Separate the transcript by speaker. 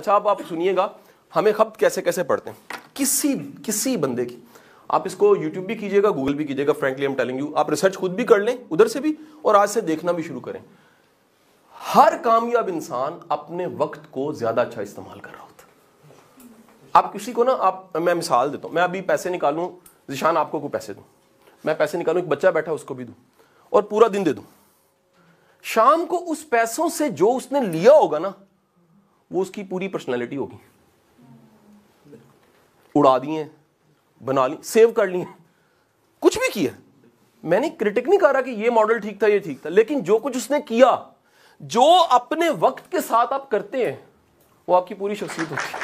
Speaker 1: अच्छा अब आप सुनिएगा हमें खपत कैसे कैसे पढ़ते हैं किसी किसी बंदे की आप इसको यूट्यूब भी कीजिएगा गूगल भी कीजिएगा फ्रेंकली एम टेलिंग यू आप रिसर्च खुद भी कर लें उधर से भी और आज से देखना भी शुरू करें हर कामयाब इंसान अपने वक्त को ज्यादा अच्छा इस्तेमाल कर रहा होता आप किसी को ना आप मैं मिसाल देता हूं मैं अभी पैसे निकालू जिशान आपको को पैसे दू मैं पैसे निकालू एक बच्चा बैठा उसको भी दू और पूरा दिन दे दू शाम को उस पैसों से जो उसने लिया होगा ना वो उसकी पूरी पर्सनैलिटी होगी उड़ा दिए बना ली सेव कर लिए कुछ भी किया मैंने क्रिटिक नहीं करा कि ये मॉडल ठीक था ये ठीक था लेकिन जो कुछ उसने किया जो अपने वक्त के साथ आप करते हैं वो आपकी पूरी शख्सियत होती है